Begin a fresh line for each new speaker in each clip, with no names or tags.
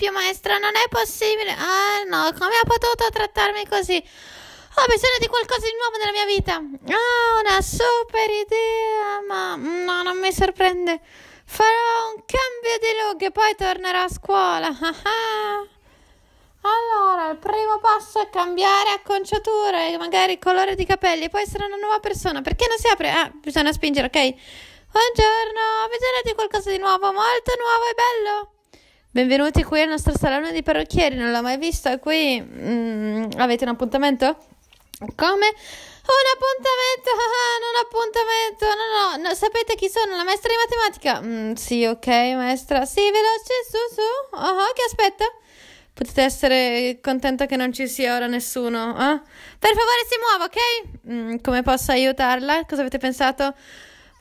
più, maestra, non è possibile. Ah, no, come ha potuto trattarmi così? Ho bisogno di qualcosa di nuovo nella mia vita. Ah, una super idea, ma no, non mi sorprende. Farò un cambio di look e poi tornerò a scuola. allora, il primo passo è cambiare acconciature, magari colore di capelli, poi sarà una nuova persona. Perché non si apre? Ah, bisogna spingere, ok? Buongiorno, ho bisogno di qualcosa di nuovo, molto nuovo e bello. Benvenuti qui al nostro salone di parrucchieri, non l'ho mai vista qui. Mm, avete un appuntamento? Come? Un appuntamento, ah, ah, non appuntamento, no, no, no, sapete chi sono? La maestra di matematica? Mm, sì, ok, maestra, sì, veloce, su, su, oh, uh-huh, che aspetta? Potete essere contenta che non ci sia ora nessuno, eh? Per favore si muova, ok? Mm, come posso aiutarla? Cosa avete pensato?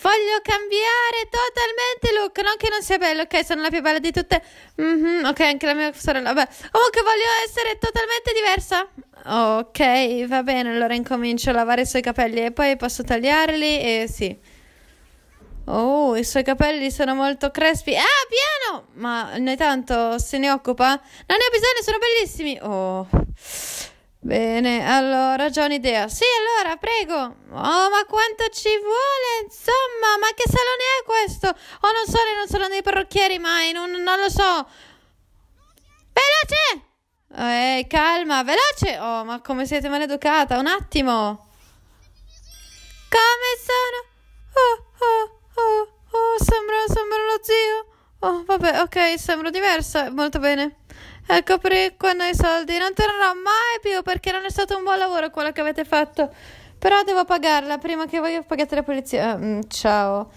Voglio cambiare totalmente look. Non che non sia bello, ok? Sono la più bella di tutte. Mm-hmm, ok, anche la mia sorella. Vabbè. Comunque voglio essere totalmente diversa. Ok, va bene. Allora incomincio a lavare i suoi capelli e poi posso tagliarli e sì. Oh, i suoi capelli sono molto crespi. Ah, piano! Ma noi tanto se ne occupa? Non ne ho bisogno, sono bellissimi. Oh. Bene, allora già un'idea. Sì, allora, prego. Oh, ma quanto ci vuole? Insomma, ma che salone è questo? Oh, non so, non sono dei parrucchieri, mai, non, non lo so. Veloce! Eh, calma, veloce! Oh, ma come siete maleducata? Un attimo! Come sono? Oh, oh, oh, oh, sembro, sembro lo zio! Oh, vabbè, ok, sembro diversa, eh, molto bene. Ecco perché con i soldi non tornerò mai più perché non è stato un buon lavoro quello che avete fatto. Però devo pagarla prima che voi pagate la polizia. Mm, ciao.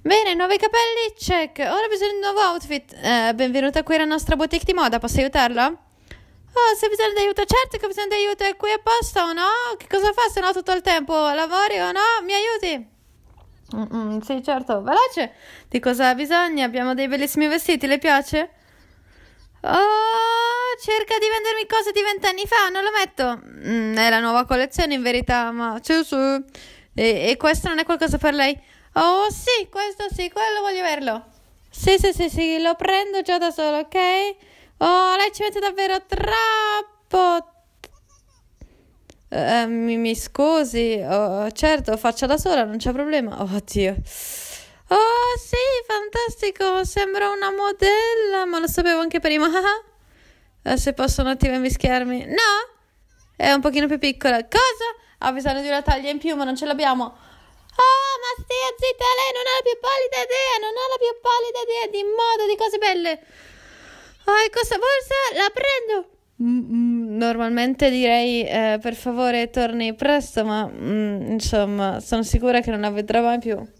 Bene, nuovi capelli, check. Ora ho bisogno di un nuovo outfit. Eh, benvenuta qui alla nostra boutique di moda, posso aiutarla? Oh, se bisogno di aiuto, certo che ho bisogno di aiuto, è qui apposta o no? Che cosa fa se no tutto il tempo? Lavori o no? Mi aiuti? Mm-mm, sì, certo, veloce. Di cosa ha bisogno? Abbiamo dei bellissimi vestiti, le piace? Oh, cerca di vendermi cose di vent'anni fa, non lo metto. Mm, è la nuova collezione in verità, ma... Sì, sì. E, e questo non è qualcosa per lei? Oh sì, questo sì, quello voglio averlo. Sì, sì, sì, sì, lo prendo già da solo, ok? Oh, lei ci mette davvero troppo... Uh, mi, mi, scusi, oh, certo, faccia da sola, non c'è problema. Oddio. Oh sì, fantastico, sembra una modella, ma lo sapevo anche prima. eh, se posso un attimo mischiarmi. No, è un pochino più piccola. Cosa? Ha ah, bisogno di una taglia in più, ma non ce l'abbiamo. Oh, ma stia zitta, lei non ha la più pallida idea, non ha la più pallida idea di modo, di cose belle. Oh, e questa borsa la prendo. Mm, mm, normalmente direi eh, per favore torni presto, ma mm, insomma sono sicura che non la vedrò mai più.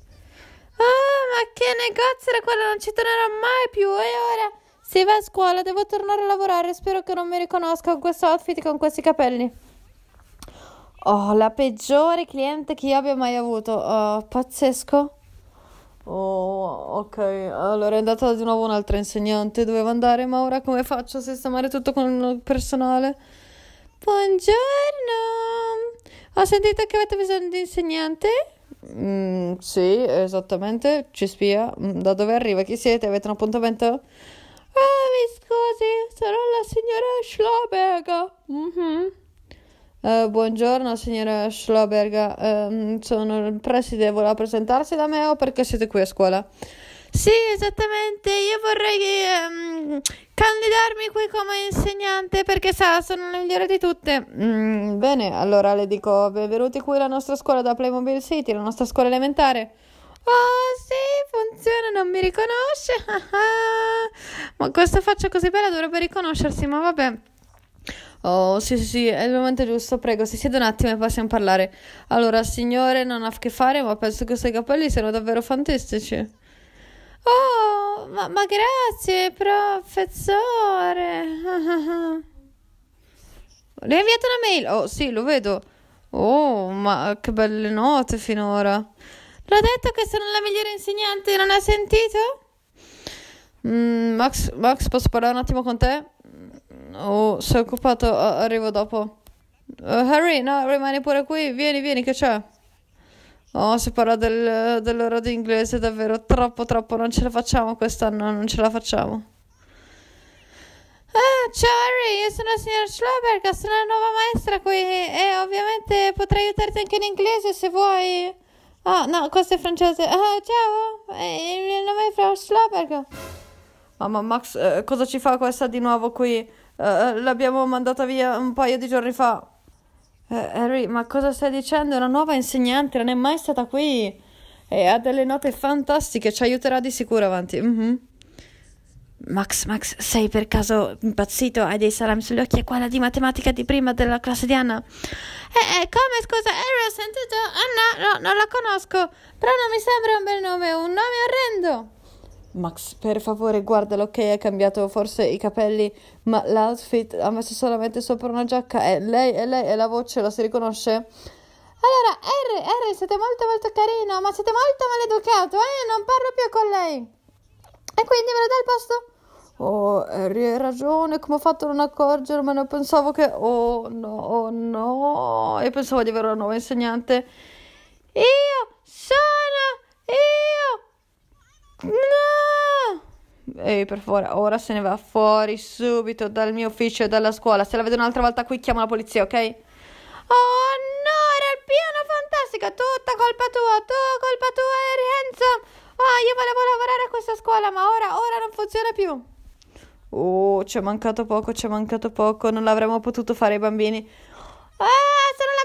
Ma che negozio era quello non ci tornerò mai più! E ora? Se va a scuola, devo tornare a lavorare. Spero che non mi riconosca con questo outfit e con questi capelli. Oh, la peggiore cliente che io abbia mai avuto. Oh, pazzesco. Oh, ok. Allora è andata di nuovo un'altra insegnante. Dovevo andare, ma ora come faccio a sistemare tutto con il personale? Buongiorno. Ho sentito che avete bisogno di insegnante? Mm, sì, esattamente, ci spia. Mm, da dove arriva? Chi siete? Avete un appuntamento? Ah, mi scusi, sarò la signora Schloberg. Mm-hmm. Uh, buongiorno signora Schloberg, um, ehm, sono il preside, voleva presentarsi da me o perché siete qui a scuola? Sì, esattamente, io vorrei um, candidarmi qui come insegnante perché sa, sono la migliore di tutte. Mm, bene, allora le dico, benvenuti qui alla nostra scuola da Playmobil City, la nostra scuola elementare. Oh sì, funziona, non mi riconosce. ma questa faccia così bella dovrebbe riconoscersi, ma vabbè. Oh, sì, sì, sì, è il momento giusto, prego, si sieda un attimo e possiamo parlare. Allora, signore, non ha a che fare, ma penso che i suoi capelli siano davvero fantastici. Oh, ma, ma grazie, professore. Le hai inviato una mail? Oh, sì, lo vedo. Oh, ma che belle note finora. L'ho detto che sono la migliore insegnante, non ha sentito? Mm, Max, Max, posso parlare un attimo con te? Oh, sei occupato, arrivo dopo. Uh, Harry, no, rimani pure qui, vieni, vieni, che c'è? Oh, si parla del, dell'ora di inglese, davvero troppo, troppo. Non ce la facciamo quest'anno, non ce la facciamo. Ah, ciao Harry, io sono la signora Schlauberg, sono la nuova maestra qui e ovviamente potrei aiutarti anche in inglese se vuoi. Ah, no, questo è francese. Ah, ciao, il mio nome è Frau Schlauberg. Mamma, Max, eh, cosa ci fa questa di nuovo qui? Eh, eh l'abbiamo mandata via un paio di giorni fa. Eh, Harry, ma cosa stai dicendo? È una nuova insegnante non è mai stata qui e ha delle note fantastiche, ci aiuterà di sicuro avanti. Mm-hmm. Max, Max, sei per caso impazzito? Hai dei salami sugli occhi? È quella di matematica di prima della classe di Anna? Eh, eh come scusa, Harry, ho sentito? Anna, no, non la conosco, però non mi sembra un bel nome, un nome orrendo. Max, per favore, guardalo, ok, ha cambiato forse i capelli, ma l'outfit ha messo solamente sopra una giacca. È lei, è lei, è la voce, la si riconosce? Allora, R, R, siete molto molto carino, ma siete molto maleducato, eh? Non parlo più con lei. E quindi me lo dà il posto? Oh, Harry, hai ragione, come ho fatto a non accorgermene? Pensavo che... Oh no, oh no. E pensavo di avere una nuova insegnante. Io sono... Io Ehi, per favore, ora se ne va fuori subito dal mio ufficio e dalla scuola. Se la vedo un'altra volta qui, chiamo la polizia, ok? Oh no, era il piano fantastico! Tutta colpa tua, tu, colpa tua, eri handsome! oh, io volevo lavorare a questa scuola, ma ora, ora non funziona più. Oh, ci è mancato poco, ci è mancato poco, non l'avremmo potuto fare i bambini. Ah, sono